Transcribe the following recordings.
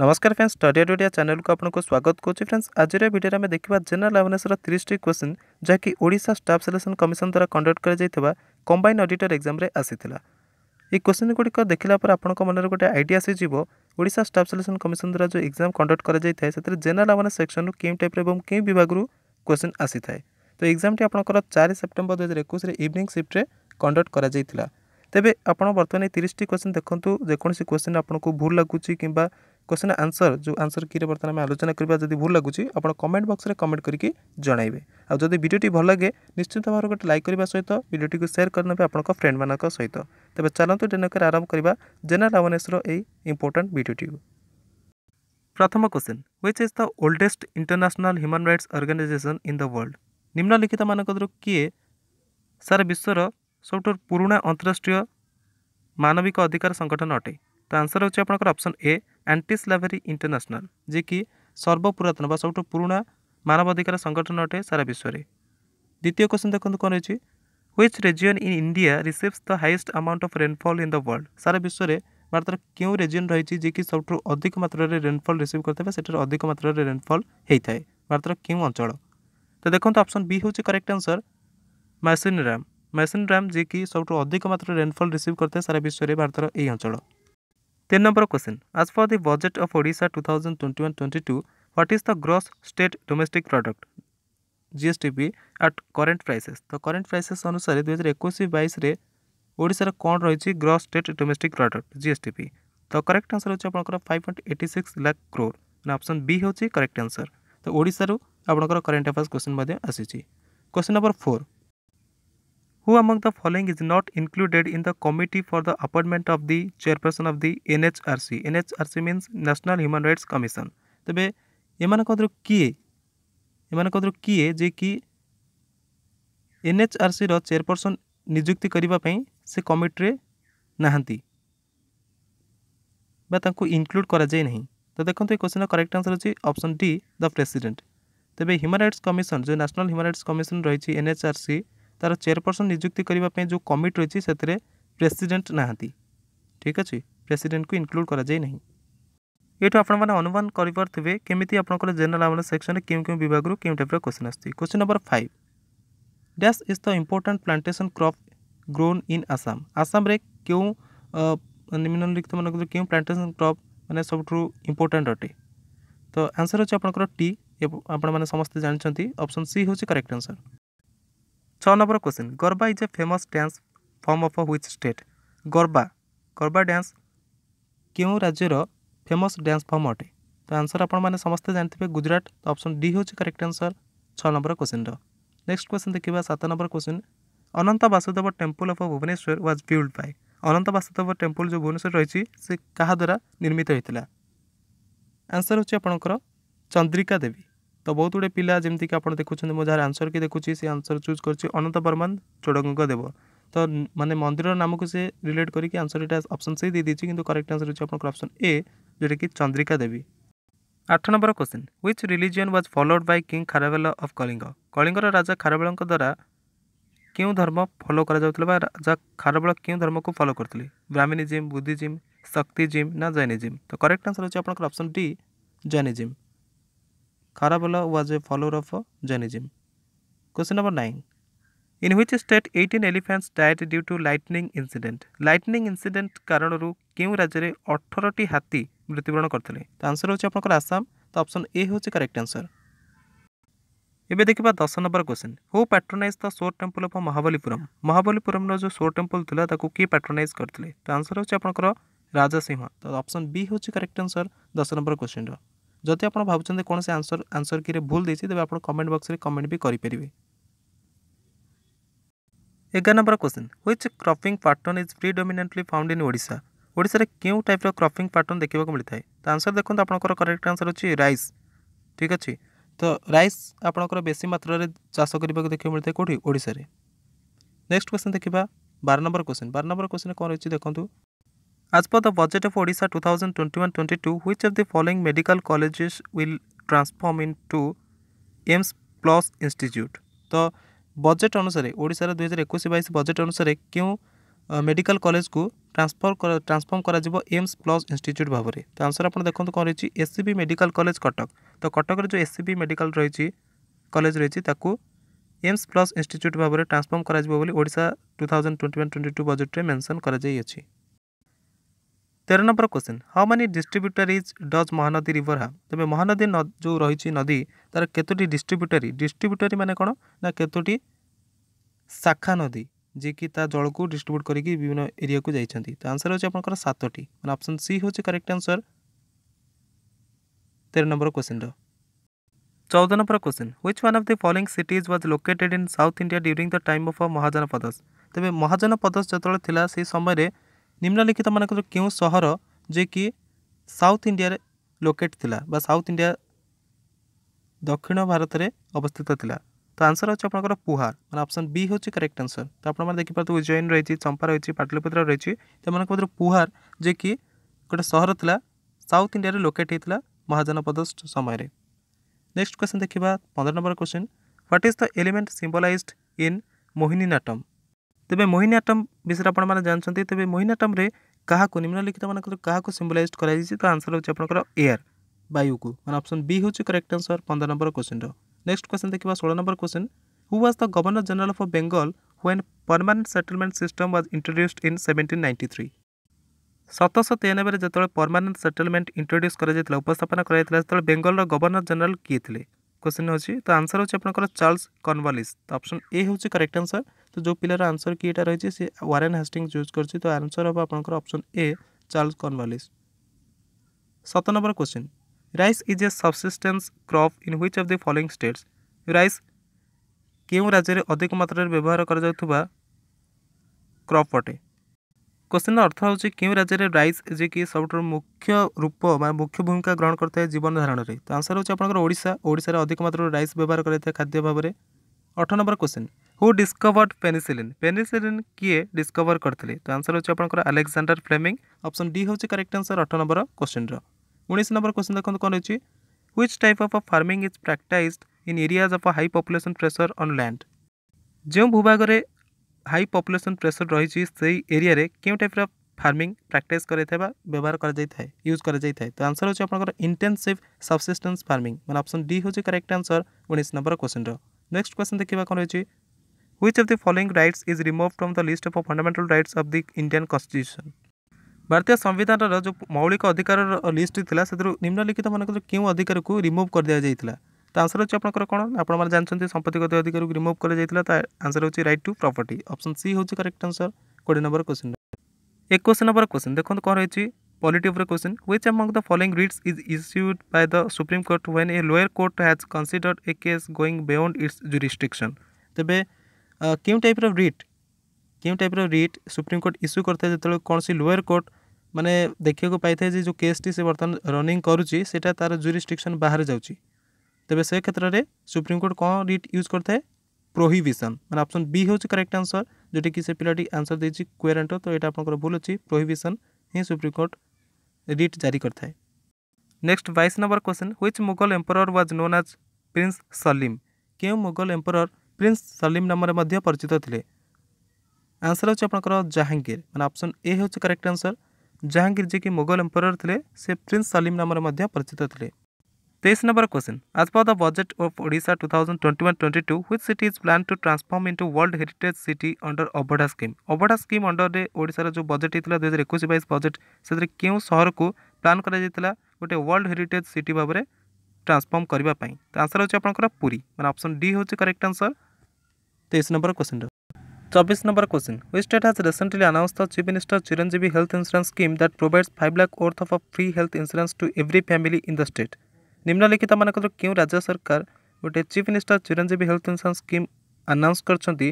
ନମସ୍କାର ଫ୍ରେଣ୍ଡସ୍ ଷ୍ଟଡିଆଡ଼ ଓଡ଼ିଆ ଚ୍ୟାନେଲକୁ ଆପଣଙ୍କୁ ସ୍ୱାଗତ କରୁଛି ଫ୍ରେଣ୍ଡସ୍ ଆଜିର ଭିଡ଼ିଓରେ ଆମେ ଦେଖିବା ଜେନେରାଲ ଆୱାରନେସ୍ର ତିରିଶଟି କ୍ୱେଶ୍ଚିନ୍ ଯାହାକି ଓଡ଼ିଶା ଷ୍ଟାଫ୍ ସିଲେକ୍ସନ୍ କମିଶନ ଦ୍ୱାରା କଣ୍ଡକ୍ଟ କରାଯାଇଥିବା କମ୍ବାଇନ୍ ଅଡିଟର ଏକ୍ଜାମରେ ଆସିଥିଲା ଏହି କ୍ୱେଶ୍ଚିନ୍ ଗୁଡ଼ିକ ଦେଖିଲା ପରେ ଆପଣଙ୍କ ମନରେ ଗୋଟେ ଆଇଡ଼ିଆ ଆସିଯିବ ଓଡ଼ିଶା ଷ୍ଟାଫ୍ ସିଲେକ୍ସନ୍ କମିଶନ ଦ୍ୱାରା ଯେଉଁ ଏକ୍ଜାମ୍ କଣ୍ଡକ୍ଟ କରାଯାଇଥାଏ ସେଥିରେ ଜେନେରାଲ ଆୱାରନେସ୍ ସେକ୍ସନରୁ କେଉଁ ଟାଇପ୍ର ଏବଂ କେଉଁ ବିଭାଗରୁ କ୍ୱେଶ୍ଚିନ୍ ଆସିଥାଏ ତ ଏକ୍ଜାମ୍ଟି ଆପଣଙ୍କର ଚାରି ସେପ୍ଟେମ୍ବର ଦୁଇ ହଜାର ଏକୋଇଶରେ ଇଭିନିଂ ସିଫ୍ଟରେ କଣ୍ଡକ୍ଟ କରାଯାଇଥିଲା ତେବେ ଆପଣ ବର୍ତ୍ତମାନ ଏଇ ତିରିଶଟି କ୍ୱେଶ୍ଚିନ୍ ଦେଖନ୍ତୁ ଯେକୌଣସି କ୍ୱେଶ୍ଚିନ୍ ଆପଣଙ୍କୁ ଭୁଲ ଲାଗୁଛି କିମ୍ବା क्वेश्चन आंसर जो आंसर की बर्तमान आम आलोचना करवा जब भूल लगुच कमेंट बक्स में कमेंट करके जनइबे आदि भिडियोटी भल लगे निश्चित भाव गोटे लाइक करने सहित भिडियो को सेयार करने आपंक फ्रेंड मान सहित तेज चलतु डेनक आरंभ करवा जेनाल आवेनेसर यही इंपोर्टाट भिडियोटी प्रथम question which is the oldest international human rights organization in the world निम्नलिखित ମାନଙ୍କରୁ किए सारा ବିଶ୍ୱର ସବୁଠାରୁ ପୁରୁଣା ଅନ୍ତରାଷ୍ଟ୍ରୀୟ मानविक अधिकार संगठन अटे तो आंसर ହେଉଛି ଆପଣଙ୍କର ଅପସନ୍ ଆଣ୍ଟି ସ୍ଲାଭେରୀ ଇଣ୍ଟରନ୍ୟାସନାଲ୍ ଯିଏକି ସର୍ବପୁରାତନ ବା ସବୁଠୁ ପୁରୁଣା ମାନବାଧିକାର ସଂଗଠନ ଅଟେ ସାରା ବିଶ୍ୱରେ ଦ୍ୱିତୀୟ କ୍ୱେଶ୍ଚନ୍ ଦେଖନ୍ତୁ କ'ଣ ରହିଛି which region in India receives the highest amount of rainfall in the world ସାରା ବିଶ୍ୱରେ ଭାରତର କେଉଁ ରେଜିଅନ୍ ରହିଛି ଯିଏକି ସବୁଠୁ ଅଧିକ ମାତ୍ରାରେ ରେନ୍ଫଲ୍ ରିସିଭ୍ କରିଥାଏ ସେଠାରେ ଅଧିକ ମାତ୍ରାରେ ରେନ୍ଫଲ୍ ହୋଇଥାଏ ଭାରତର କେଉଁ ଅଞ୍ଚଳ ତ ଦେଖନ୍ତୁ ଅପସନ୍ ବି ହେଉଛି କରେକ୍ଟ ଆନ୍ସର୍ ମାସିନରାମ ମାସିନରାମ ଯିଏକି ସବୁଠୁ ଅଧିକ ମାତ୍ରାରେ ରେନ୍ଫଲ୍ ରିସିଭ୍ କରିଥାଏ ସାରା ବିଶ୍ୱରେ ଭାରତର ଏହି ଅଞ୍ଚଳ ten number question as for the budget of odisha 2021-22 what is the gross state domestic product GSDP at current prices तो करेन्ट प्राइसेस अनुसार दुई हजार एक बैस ओडार कौन रही gross state domestic product GSDP तो करेक्ट आंसर हो five point eighty six lakh crore ना ऑप्शन बी हूँ करेक्ट आंसर तो ओडार आपंकर करेन्ट अफेयर्स क्वेश्चन आसी question number four Who among the following is not included in the committee for the appointment of the chairperson of the NHRC? NHRC means National Human Rights Commission. ତେବେ ଏମାନଙ୍କ କତିରୁ କିଏ ଏମାନଙ୍କ କତିରୁ କିଏ ଯେ କି ଏନ୍ଏଚ୍ଆର୍ସିର ଚେୟାରପର୍ସନ୍ ନିଯୁକ୍ତି କରିବା ପାଇଁ ସେ କମିଟିରେ ନାହାନ୍ତି ବା ତାଙ୍କୁ ଇନକ୍ଲୁଡ଼ କରାଯାଇ ନାହିଁ ତ ଦେଖନ୍ତୁ ଏ କ୍ୱେଶ୍ଚିନ୍ର କରେକ୍ଟ ଆନ୍ସର୍ ହେଉଛି ଅପସନ୍ ଡି ଦ ପ୍ରେସିଡେଣ୍ଟ ତେବେ ହ୍ୟୁମାନ୍ ରାଇଟ୍ସ କମିଶନ ଯେଉଁ ନ୍ୟାସନାଲ୍ ହ୍ୟୁମାନ୍ ରାଇଟ୍ସ କମିଶନ ରହିଛି ଏନ୍ଏଚ୍ଆର୍ସି ତାର ଚେୟାରପର୍ସନ ନିଯୁକ୍ତି କରିବା ପାଇଁ ଯେଉଁ କମିଟି ରହିଛି ସେଥିରେ ପ୍ରେସିଡେଣ୍ଟ ନାହାନ୍ତି ଠିକ୍ ଅଛି ପ୍ରେସିଡେଣ୍ଟକୁ ଇନକ୍ଲୁଡ଼ କରାଯାଇ ନାହିଁ ଏଠୁ ଆପଣମାନେ ଅନୁମାନ କରିପାରୁଥିବେ କେମିତି ଆପଣଙ୍କର ଜେନେରାଲ ଆୱାରନେସ୍ ସେକ୍ସନରେ କେଉଁ କେଉଁ ବିଭାଗରୁ କେଉଁ ଟାଇପ୍ର କ୍ୱେଶ୍ଚିନ୍ ଆସୁଛି question number five dash is the important plantation crop grown in Assam ଆସାମରେ କେଉଁ ନିମ୍ନଲିଖିତମାନଙ୍କର କେଉଁ ପ୍ଲାଣ୍ଟେସନ୍ କ୍ରପ୍ ମାନେ ସବୁଠୁ ଇମ୍ପୋର୍ଟାଣ୍ଟ ଅଟେ ତ ଆନ୍ସର୍ ହେଉଛି ଆପଣଙ୍କର ଟି ଆପଣମାନେ ସମସ୍ତେ ଜାଣିଛନ୍ତି ଅପସନ୍ ସି ହେଉଛି କରେକ୍ଟ ଆନ୍ସର୍ ছ number question Garba is a famous dance form of which state Garba Garba dance କେଉଁ ରାଜ୍ୟର ଫେମସ୍ ଡ୍ୟାନ୍ସ ଫର୍ମ ଅଟେ ତ ଆନ୍ସର୍ ଆପଣମାନେ ସମସ୍ତେ ଜାଣିଥିବେ ଗୁଜରାଟ ତ ଅପସନ୍ ଡି ହେଉଛି କରେକ୍ଟ ଆନ୍ସର୍ ଛଅ ନମ୍ବର କୋଶ୍ଚିନ୍ର ନେକ୍ସଟ କୋଶ୍ଚିନ୍ ଦେଖିବା ସାତ number question Ananta Vasudeva temple of Bhubaneswar was build by Ananta Vasudeva temple ଯେଉଁ ଭୁବନେଶ୍ୱର ରହିଛି ସେ କାହା ଦ୍ୱାରା ନିର୍ମିତ ହୋଇଥିଲା ଆନ୍ସର୍ ହେଉଛି ଆପଣଙ୍କର ଚନ୍ଦ୍ରିକା ଦେବୀ ତ ବହୁତ ଗୁଡ଼ିଏ ପିଲା ଯେମିତିକି ଆପଣ ଦେଖୁଛନ୍ତି ମୁଁ ଯାହାର ଆନ୍ସର୍ କି ଦେଖୁଛି ସେ ଆନ୍ସର୍ ଚୁଜ୍ କରିଛି ଅନନ୍ତ ବର୍ମାନ ଚୋଡ଼ଙ୍ଗଙ୍କ ଦେବ ତ ମାନେ ମନ୍ଦିରର ନାମକୁ ସେ ରିଲେଟ୍ କରିକି ଆନ୍ସର୍ ଏଇଟା ଅପସନ୍ ସି ଦେଇଦେଇଛି କିନ୍ତୁ କରେକ୍ଟ ଆନ୍ସର୍ ହେଉଛି ଆପଣଙ୍କର ଅପସନ୍ ଏ ଯେଉଁଟାକି ଚନ୍ଦ୍ରିକା ଦେବୀ ଆଠ number question which religion was followed by king Kharavela of Kalinga କଳିଙ୍ଗର ରାଜା ଖାରବେଳଙ୍କ ଦ୍ୱାରା କେଉଁ ଧର୍ମ ଫଲୋ କରାଯାଉଥିଲା ବା ରାଜା ଖାରବେଳ କେଉଁ ଧର୍ମକୁ ଫଲୋ କରିଥିଲେ ବ୍ରାହ୍ମିନିଜିମ୍ ବୁଦ୍ଧିଜିମ୍ ଶକ୍ତିଜିମ୍ ନା ଜୈନିଜିମ୍ ତ କରେକ୍ଟ ଆନ୍ସର୍ ହେଉଛି ଆପଣଙ୍କର option D Jainism Kharabala was a follower of Jainism. Question number 9. In which state 18 elephants died due to lightning incident? Lightning incident কারণରୁ କେଉଁ ରାଜ୍ୟରେ 18ଟି ହାତୀ ମୃତ୍ୟୁବରଣ କରିଥିଲେ ତ ଆନ୍ସର ହେଉଛି ଆପଣଙ୍କର ଆସାମ ତ ଅପସନ୍ ଏ ହେଉଛି କରେକ୍ଟ ଆନ୍ସର ଏବେ ଦେଖିବା ଦଶ ନମ୍ବର କ୍ୱେଶ୍ଚିନ୍ ହୁ ପାଟ୍ରୋନାଇଜ୍ ଦ ସୋର୍ ଟେମ୍ପଲ୍ ଅଫ୍ ମହାବଲିପୁରମ୍ ମହାବଲିପୁରମ୍ର ଯେଉଁ ସୋର୍ ଟେମ୍ପଲ୍ ଥିଲା ତାକୁ କିଏ ପାଟ୍ରୋନାଇଜ୍ କରିଥିଲେ ତ ଆନ୍ସର ହେଉଛି ଆପଣଙ୍କର ରାଜା ସିଂହ ତ ଅପସନ୍ ବି ହେଉଛି କରେକ୍ଟ ଆନ୍ସର ଦଶ ନମ୍ବର କ୍ୱେଶ୍ଚିନ୍ର ଯଦି ଆପଣ ଭାବୁଛନ୍ତି କୌଣସି ଆନ୍ସର ଆନ୍ସର କିରେ ଭୁଲ ଦେଇଛି ତେବେ ଆପଣ କମେଣ୍ଟ ବକ୍ସରେ କମେଣ୍ଟ ବି କରିପାରିବେ ଏଗାର number question which cropping pattern is predominantly found in Odisha ଓଡ଼ିଶାରେ କେଉଁ ଟାଇପ୍ର କ୍ରପିଂ ପାଟର୍ନ ଦେଖିବାକୁ ମିଳିଥାଏ ତ ଆନ୍ସର ଦେଖନ୍ତୁ ଆପଣଙ୍କର କରେକ୍ଟ ଆନ୍ସର ହେଉଛି ରାଇସ୍ ଠିକ୍ ଅଛି ତ ରାଇସ୍ ଆପଣଙ୍କର ବେଶୀ ମାତ୍ରାରେ ଚାଷ କରିବାକୁ ଦେଖିବାକୁ ମିଳିଥାଏ କେଉଁଠି ଓଡ଼ିଶାରେ ନେକ୍ସଟ କ୍ୱେଶ୍ଚିନ୍ ଦେଖିବା ବାର ନମ୍ବର କ୍ୱେଶ୍ଚିନ୍ ବାର ନମ୍ବର କ୍ୱେଶ୍ଚିନ୍ କ'ଣ ରହିଛି ଦେଖନ୍ତୁ As per the budget of Odisha 2021-22, which of the following medical colleges will transform into AIIMS plus institute ତ ବଜେଟ୍ ଅନୁସାରେ ଓଡ଼ିଶାର ଦୁଇ ହଜାର ଏକୋଇଶ ବାଇଶ ବଜେଟ୍ ଅନୁସାରେ କେଉଁ ମେଡ଼ିକାଲ କଲେଜକୁ ଟ୍ରାନ୍ସଫର ଟ୍ରାନ୍ସଫର୍ମ କରାଯିବ ଏମ୍ସ ପ୍ଲସ୍ ଇନଷ୍ଟିଚ୍ୟୁଟ୍ ଭାବରେ ତ ଆନ୍ସର୍ ଆପଣ ଦେଖନ୍ତୁ କ'ଣ ରହିଛି S C B medical college Cuttack ତ କଟକରେ ଯେଉଁ ଏସ୍ ସି ବି ମେଡ଼ିକାଲ ରହିଛି କଲେଜ ରହିଛି ତାକୁ ଏମ୍ସ ପ୍ଲସ୍ ଇନଷ୍ଟିଚ୍ୟୁଟ୍ ଭାବରେ ଟ୍ରାନ୍ସଫର୍ମ କରାଯିବ ବୋଲି Odisha two thousand twenty one twenty two ବଜେଟ୍ରେ ମେନ୍ସନ୍ କରାଯାଇଅଛି তেরো number question how many distributaries does Mahanadi river have তবে মহানদী ଯେଉଁ ରହିଛି ନଦୀ ତା'ର କେତୋଟି মানে কোণ ମାନେ କ'ଣ ନା କେତୋଟି ଶାଖା ନଦୀ ଯିଏକି ତା ଜଳକୁ ଡିଷ୍ଟ୍ରିବ୍ୟୁଟ୍ କରିକି ବିଭିନ୍ନ ଏରିଆକୁ ଯାଇଛନ୍ତି তো ଆନ୍ସର୍ ହେଉଛି ଆପଣଙ୍କର ସାତଟି ମାନେ অপশন ସି ହେଉଛି କରେକ୍ଟ ଆନ୍ସର୍ ତେର নম্বর কোশ্চেনর চৌদ number question which one of the following cities was located in south India during the time of পদস তবে মহাজনপদস যেতবে লা সেই সময় ନିମ୍ନଲିଖିତ ମାନଙ୍କର କେଉଁ ସହର ଯେ କି ସାଉଥ୍ ଇଣ୍ଡିଆରେ ଲୋକେଟ୍ ଥିଲା ବା ସାଉଥ୍ ଇଣ୍ଡିଆ ଦକ୍ଷିଣ ଭାରତରେ ଅବସ୍ଥିତ ଥିଲା ତ ଆନ୍ସର ହେଉଛି ଆପଣଙ୍କର ପୁହାର ମାନେ ଅପସନ୍ ବି ହେଉଛି କରେକ୍ଟ ଆନ୍ସର ତ ଆପଣମାନେ ଦେଖିପାରୁଥିବେ ଉଜ୍ଜୟନ ରହିଛି ଚମ୍ପା ରହିଛି ପାଟଲିପୁତ୍ର ରହିଛି ସେମାନଙ୍କ ମଧ୍ୟରୁ ପୁହାର ଯେ କି ଗୋଟେ ସହର ଥିଲା ସାଉଥ୍ ଇଣ୍ଡିଆରେ ଲୋକେଟ୍ ହେଇଥିଲା ମହାଜନପଦ ସମୟରେ ନେକ୍ସଟ କ୍ୱେଶ୍ଚନ୍ ଦେଖିବା ପନ୍ଦର number question what is the element symbolized in Mohiniyattam ତେବେ ମୋହିନିଆଟମ୍ ବିଷୟରେ ଆପଣମାନେ ଜାଣିଛନ୍ତି ତେବେ ମୋହିନିଆଟମ୍ରେ କାହାକୁ ନିମ୍ନଲିଖିତମାନଙ୍କର କାହାକୁ ସିମ୍ବଲାଇଜ୍ କରାଯାଇଛି ତ ଆନ୍ସର୍ ହେଉଛି ଆପଣଙ୍କର ଏୟାର ବାୟୁକୁ ମାନେ ଅପସନ୍ ବି ହେଉଛି କରେକ୍ଟ ଆନ୍ସର୍ ପନ୍ଦର ନମ୍ବର କ୍ୱେଶ୍ଚିନ୍ର ନେକ୍ସଟ କ୍ୱେଶ୍ଚିନ୍ ଦେଖିବା ଷୋହଳ number question who was the governor general of Bengal when permanent settlement system was introduced in seventeen ninety three ସତରଶହ ତେୟାନବେରେ ଯେତେବେଳେ ପରମାନେଣ୍ଟ ସେଟଲମେଣ୍ଟ ଇଣ୍ଟ୍ରୋଡ୍ୟୁସ୍ କରାଯାଇଥିଲା ଉପସ୍ଥାପନା କରାଯାଇଥିଲା ସେତେବେଳେ ବେଙ୍ଗଲର ଗଭର୍ଣ୍ଣର ଜେନେରାଲ୍ କିଏ ଥିଲେ क्वेश्चन हूँ तो आंसर हूँ आपंकर चार्ल्स कनवालिस तो ऑप्शन ए हूँ करेक्ट आंसर ତ ଯେଉଁ ପିଲାର ଆନ୍ସର୍ କି ଏଇଟା ରହିଛି ସେ ୱାରେନ୍ ହାଷ୍ଟିଙ୍ଗ ଚୁଜ୍ କରିଛି ତ ଆନ୍ସର୍ ହେବ ଆପଣଙ୍କର ଅପସନ୍ ଏ ଚାର୍ଲସ୍ କର୍ନୱାଲିସ୍ ସତ number question rice is a subsistence crop in which of the following states rice କେଉଁ ରାଜ୍ୟରେ ଅଧିକ ମାତ୍ରାରେ ବ୍ୟବହାର କରାଯାଉଥିବା କ୍ରପ୍ ଅଟେ କ୍ୱେଶ୍ଚିନ୍ର ଅର୍ଥ ହେଉଛି କେଉଁ ରାଜ୍ୟରେ ରାଇସ୍ କି ସବୁଠାରୁ ମୁଖ୍ୟ ରୂପ ବା ମୁଖ୍ୟ ଭୂମିକା ଗ୍ରହଣ କରିଥାଏ ଜୀବନ ଧାରଣରେ ତ ଆନ୍ସର୍ ହେଉଛି ଆପଣଙ୍କର ଓଡ଼ିଶା ଓଡ଼ିଶାରେ ଅଧିକ ମାତ୍ରାରେ ରାଇସ୍ ବ୍ୟବହାର କରାଯାଇଥାଏ ଖାଦ୍ୟ ଭାବରେ ଅଠର number question who discovered penicillin penicillin किए डिस्कवर करते तो आंसर हो आपनकर फ्लेमिंग ऑप्शन डी होची करेक्ट आंसर अठ नंबर क्वेश्चन रईस नंबर क्वेश्चन देखो कोन होची which type of farming is practise in areas of high population pressure on land जो भूभाग में हाई पपुलेसन प्रेसर रही एरिया क्यों टाइप्र फार्मिंग प्राक्ट कर व्यवहार कर यूज कर तो आंसर हो इंटेनसीव सबसीस्टेन्स फार्मिंग मैं अप्सन डी हूँ करेक्ट आंसर उन्नीस नंबर क्वेश्चन रेक्स्ट क्वेश्चन देखा कौन रही Which of the following rights is removed from the list of fundamental rights of the Indian Constitution? भारतीय संविधान जो मौलिक अधिकार लिस्ट थी से निम्नलिखित मानक क्यों अधिकार को रिमुव कर दि जाता तो आंसर होती आपर कौन आप जानते संपत्तिगत अधिकार को रिमुव कर आंसर होती right to property option C हूँ करेक्ट आंसर कोड़े नंबर क्वेश्चन एक क्वेश्चन नंबर क्वेश्चन देखो कौन रही पॉलिटी उपर question which among the following writs is issued by the supreme court when a lower court has considered a case going beyond its jurisdiction तेज କେଉଁ ଟାଇପ୍ର writ କେଉଁ ଟାଇପ୍ର ରିଟ୍ ସୁପ୍ରିମକୋର୍ଟ ଇସ୍ୟୁ କରିଥାଏ ଯେତେବେଳେ କୌଣସି ଲୋୟର କୋର୍ଟ ମାନେ ଦେଖିବାକୁ ପାଇଥାଏ ଯେ ଯେଉଁ କେସ୍ଟି ସେ ବର୍ତ୍ତମାନ ରନିଂ କରୁଛି ସେଇଟା ତା'ର ଜୁରିଷ୍ଟ୍ରିକ୍ସନ୍ ବାହାରେ ଯାଉଛି ତେବେ ସେ କ୍ଷେତ୍ରରେ ସୁପ୍ରିମକୋର୍ଟ କ'ଣ ରିଟ୍ ୟୁଜ୍ କରିଥାଏ ପ୍ରୋହିବିସନ୍ ମାନେ ଅପସନ୍ ବି ହେଉଛି କରେକ୍ଟ ଆନ୍ସର୍ ଯେଉଁଟାକି ସେ ପିଲାଟି ଆନ୍ସର୍ ଦେଇଛି କ୍ୱେରେଣ୍ଟୋ ତ ଏଇଟା ଆପଣଙ୍କର ଭୁଲ ଅଛି ପ୍ରୋହିବିସନ୍ ହିଁ ସୁପ୍ରିମକୋର୍ଟ ରିଟ୍ ଜାରି କରିଥାଏ ନେକ୍ସଟ ବାଇଶ number question which Mughal emperor was known as prince Salim କେଉଁ ମୁଗଲ ଏମ୍ପରର୍ ପ୍ରିନ୍ସ ସଲିମ୍ ନାମରେ ମଧ୍ୟ ପରିଚିତ ଥିଲେ ଆନ୍ସର ହେଉଛି ଆପଣଙ୍କର ଜାହାଙ୍ଗୀର ମାନେ ଅପସନ୍ ଏ ହେଉଛି କରେକ୍ଟ ଆନ୍ସର ଜାହାଙ୍ଗୀର ଯିଏକି ମୋଗଲ ଏମ୍ପୋରର ଥିଲେ ସେ ପ୍ରିନ୍ସ ସଲିମ୍ ନାମରେ ମଧ୍ୟ ପରିଚିତ ଥିଲେ ତେଇଶ number question as per the budget of Odisha two thousand twenty one twenty two which city is plan to transform into world heritage city under Abadha scheme Abadha scheme ଅଣ୍ଡରରେ ଓଡ଼ିଶାର ଯେଉଁ ବଜେଟ୍ ହେଇଥିଲା ଦୁଇ ହଜାର ଏକୋଇଶ ବାଇଶ ବଜେଟ୍ ସେଥିରେ କେଉଁ ସହରକୁ ପ୍ଲାନ୍ କରାଯାଇଥିଲା ଗୋଟେ ୱାର୍ଲଡ ହେରିଟେଜ୍ ସିଟି ଭାବରେ ଟ୍ରାନ୍ସଫର୍ମ କରିବା ପାଇଁ ତ ଆନ୍ସର ହେଉଛି ଆପଣଙ୍କର ପୁରୀ ମାନେ ଅପସନ୍ ଡି ହେଉଛି କରେକ୍ଟ ଆନ୍ସର तेईस नंबर क्वेश्चन चौबीस number question which state has recently announced the chief minister chiranjeevi health insurance scheme that provides 5 lakh worth of free health insurance to every family in the state निम्नलिखित ମାନଙ୍କରୁ କେଉଁ ରାଜ୍ୟ ସରକାର ଗୋଟେ chief minister Chiranjeevi health insurance scheme announce କରିଛନ୍ତି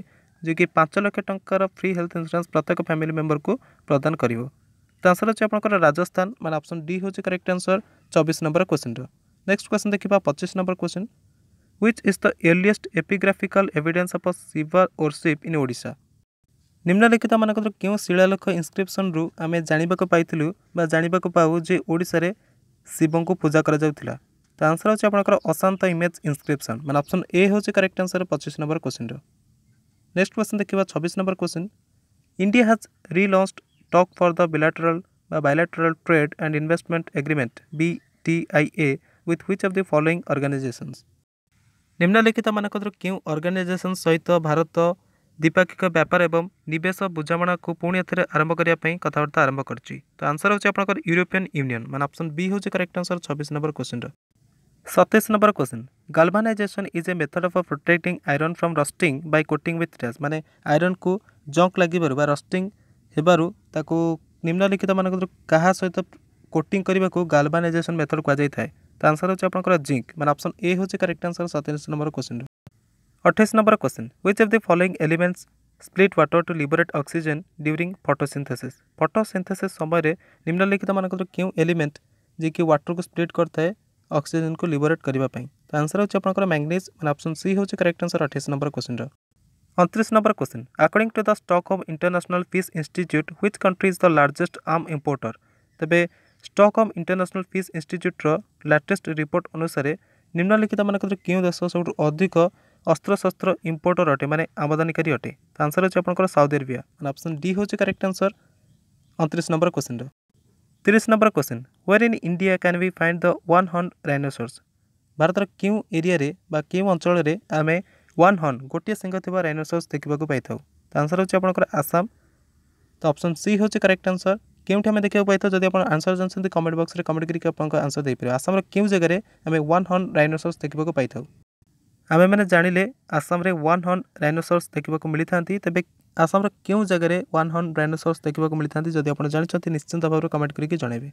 ଯିଏକି ପାଞ୍ଚ ଲକ୍ଷ ଟଙ୍କାର free health insurance ପ୍ରତ୍ୟେକ ଫ୍ୟାମିଲି ମେମ୍ବରକୁ ପ୍ରଦାନ କରିବ ତ ଆନ୍ସର୍ ଅଛି ଆପଣଙ୍କର ରାଜସ୍ଥାନ ମାନେ ଅପସନ୍ ଡି ହେଉଛି କରେକ୍ଟ ଆନ୍ସର୍ ଚବିଶ ନମ୍ବର କ୍ୱେଶ୍ଚିନ୍ର ନେକ୍ସଟ କ୍ୱେଶ୍ଚିନ୍ ଦେଖିବା ପଚିଶ number question which is the earliest epigraphical evidence of a Shiva worship in Odisha. ନିମ୍ନଲିଖିତମାନଙ୍କର କେଉଁ ଶିଳାଲେଖ ଇନ୍ସ୍କ୍ରିପ୍ସନ୍ରୁ ଆମେ ଜାଣିବାକୁ ପାଇଥିଲୁ ବା ଜାଣିବାକୁ ପାଉ ଯେ ଓଡ଼ିଶାରେ ଶିବଙ୍କୁ ପୂଜା କରାଯାଉଥିଲା ତ ଆନ୍ସର୍ ହେଉଛି ଆପଣଙ୍କର ଅଶାନ୍ତ ଇମେଜ୍ ଇନ୍ସ୍କ୍ରିପ୍ସନ୍ ମାନେ ଅପସନ୍ ଏ ହେଉଛି କରେକ୍ଟ ଆନ୍ସର୍ ପଚିଶ ନମ୍ବର କ୍ୱେଶ୍ଚିନ୍ର ନେକ୍ସଟ କ୍ୱେଶ୍ଚିନ୍ ଦେଖିବା ଛବିଶ number question India has relaunch talk for the bilateral বা bilateral trade and investment agreement BTIA with which of the following organizations ନିମ୍ନଲିଖିତମାନଙ୍କରୁ କେଉଁ ଅର୍ଗାନାଇଜେସନ୍ ସହିତ ଭାରତ ଦ୍ୱିପାକ୍ଷିକ ବ୍ୟାପାର ଏବଂ ନିବେଶ ବୁଝାମଣାକୁ ପୁଣି ଏଥିରେ ଆରମ୍ଭ କରିବା ପାଇଁ କଥାବାର୍ତ୍ତା ଆରମ୍ଭ କରିଛି ତ ଆନ୍ସର୍ ହେଉଛି ଆପଣଙ୍କର ୟୁରୋପିଆନ୍ ୟୁନିଅନ୍ ମାନେ ଅପସନ୍ ବି ହେଉଛି କରେକ୍ଟ ଆନ୍ସର୍ ଛବିଶ ନମ୍ବର କ୍ୱେଶ୍ଚିନ୍ର ସତେଇଶ number question galvanization is a method of protecting iron from rusting by coating with ଟ୍ୟାସ୍ ମାନେ ଆଇରନ୍କୁ ଜଙ୍କ୍ ଲାଗିବାରୁ ବା ରଷ୍ଟିଂ ହେବାରୁ ତାକୁ ନିମ୍ନଲିଖିତ ନିମ୍ନଲିଖିତମାନଙ୍କରୁ କାହା ସହିତ କୋଟିଂ କରିବାକୁ ଗାଲଭାନାଇଜେସନ୍ ମେଥଡ଼୍ କୁହାଯାଇଥାଏ তো আনসার হচ্ছে আপনার জিঙ্ক মানে অপশন এ হচ্ছে কারেক্ট আনসার সতেইশ নম্বর কোশ্চিন ଅଠେଇଶ number question which of the following elements split water to liberate oxygen during photosynthesis photosynthesis ସମୟରେ ନିମ୍ନଲିଖିତମାନଙ୍କର କେଉଁ ଏଲିମେଣ୍ଟ ଯିଏକି ୱାଟର୍କୁ ସ୍ପ୍ଲିଟ୍ କରିଥାଏ ଅକ୍ସିଜେନ୍କୁ ଲିବରେଟ୍ କରିବା ପାଇଁ ତ ଆନ୍ସର୍ ହେଉଛି ଆପଣଙ୍କର ମ୍ୟାଙ୍ଗନିଜ୍ ମାନେ ଅପସନ୍ ସି ହେଉଛି କରେକ୍ଟ ଆନ୍ସର୍ ଅଠେଇଶ ନମ୍ବର କ୍ୱେଶ୍ଚନ୍ର ଅଣତିରିଶ number question according to the Stockholm International Peace Institute which country is the largest arm importer ତେବେ ଷ୍ଟକହୋମ୍ ଇଣ୍ଟରନ୍ୟାସନାଲ୍ ପିସ୍ ଇନ୍ଷ୍ଟିଚ୍ୟୁଟ୍ର ଲାଟେଷ୍ଟ ରିପୋର୍ଟ ଅନୁସାରେ ନିମ୍ନଲିଖିତମାନଙ୍କରେ କେଉଁ ଦେଶ ସବୁଠୁ ଅଧିକ ଅସ୍ତ୍ରଶସ୍ତ୍ର ଇମ୍ପୋର୍ଟର ଅଟେ ମାନେ ଆମଦାନୀକାରୀ ଅଟେ ତା ଆନ୍ସର୍ ହେଉଛି ଆପଣଙ୍କର ସାଉଦି ଆରବିଆ ମାନେ ଅପସନ୍ ଡି ହେଉଛି କରେକ୍ଟ ଆନ୍ସର୍ ଅଣତିରିଶ ନମ୍ବର କୋଶ୍ଚିନ୍ର ତିରିଶ number question where in India can be find the one horn rhinoceros ଭାରତର କେଉଁ ଏରିଆରେ ବା କେଉଁ ଅଞ୍ଚଳରେ ଆମେ ୱାନ୍ ହର୍ନ ଗୋଟିଏ ଶିଙ୍ଗ ଥିବା ରାଇନୋସର୍ସ ଦେଖିବାକୁ ପାଇଥାଉ ତା ଆନ୍ସର୍ ହେଉଛି ଆପଣଙ୍କର ଆସାମ ତ ଅପସନ୍ ସି ହେଉଛି କରେକ୍ଟ ଆନ୍ସର୍ କେଉଁଠି ଆମେ ଦେଖିବାକୁ ପାଇଥାଉ ଯଦି ଆପଣ ଆନ୍ସର ଜାଣିଛନ୍ତି କମେଣ୍ଟ ବକ୍ସରେ କମେଣ୍ଟ କରିକି ଆପଣଙ୍କ ଆନ୍ସର ଦେଇପାରିବେ ଆସାମର କେଉଁ ଜାଗାରେ ଆମେ ୱାନ୍ ହର୍ନ ରାଇନୋସର୍ସ ଦେଖିବାକୁ ପାଇଥାଉ ଆମେମାନେ ଜାଣିଲେ ଆସାମରେ ୱାନ୍ ହର୍ନ ରାଇନୋସର୍ସ ଦେଖିବାକୁ ମିଳିଥାନ୍ତି ତେବେ ଆସାମର କେଉଁ ଜାଗାରେ ୱାନ୍ ହର୍ନ ରାଇନୋସର୍ସ ଦେଖିବାକୁ ମିଳିଥାନ୍ତି ଯଦି ଆପଣ ଜାଣିଛନ୍ତି ନିଶ୍ଚିନ୍ତ ଭାବରେ କମେଣ୍ଟ କରିକି ଜଣାଇବେ